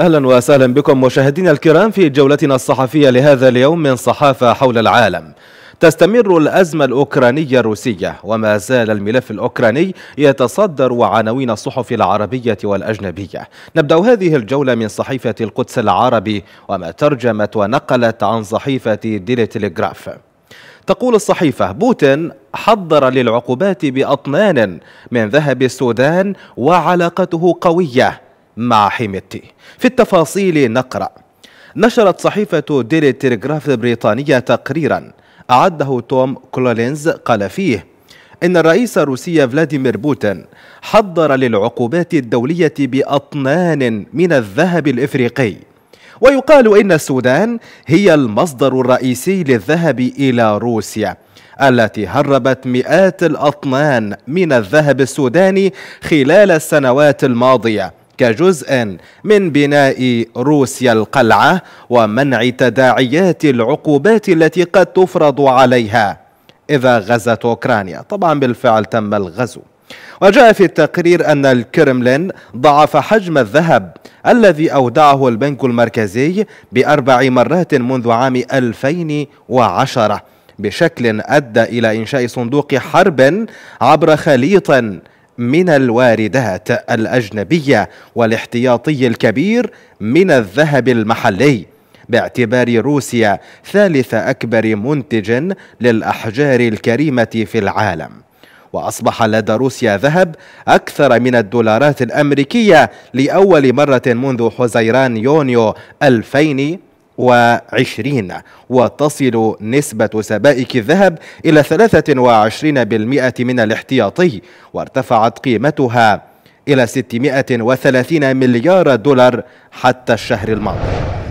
اهلا وسهلا بكم مشاهدينا الكرام في جولتنا الصحفيه لهذا اليوم من صحافه حول العالم. تستمر الأزمة الأوكرانية الروسية وما زال الملف الأوكراني يتصدر عناوين الصحف العربية والأجنبية نبدأ هذه الجولة من صحيفة القدس العربي وما ترجمت ونقلت عن صحيفة ديلي تلغراف تقول الصحيفة بوتين حضر للعقوبات بأطنان من ذهب السودان وعلاقته قوية مع حميتي في التفاصيل نقرأ نشرت صحيفة ديلي تيليغراف البريطانية تقريرا أعده توم كولينز قال فيه إن الرئيس الروسي فلاديمير بوتين حضر للعقوبات الدولية بأطنان من الذهب الإفريقي ويقال إن السودان هي المصدر الرئيسي للذهب إلى روسيا التي هربت مئات الأطنان من الذهب السوداني خلال السنوات الماضية كجزء جزءا من بناء روسيا القلعه ومنع تداعيات العقوبات التي قد تفرض عليها اذا غزت اوكرانيا طبعا بالفعل تم الغزو وجاء في التقرير أن الكرملين ضعف حجم الذهب الذي أودعه البنك المركزي بأربع مرات منذ عام 2010 بشكل أدى إلى إنشاء صندوق حرب عبر خليط من الواردات الأجنبية والاحتياطي الكبير من الذهب المحلي باعتبار روسيا ثالث أكبر منتج للأحجار الكريمة في العالم وأصبح لدى روسيا ذهب أكثر من الدولارات الأمريكية لأول مرة منذ حزيران يونيو 2000 وعشرين وتصل نسبة سبائك الذهب إلى 23% من الاحتياطي وارتفعت قيمتها إلى 630 مليار دولار حتى الشهر الماضي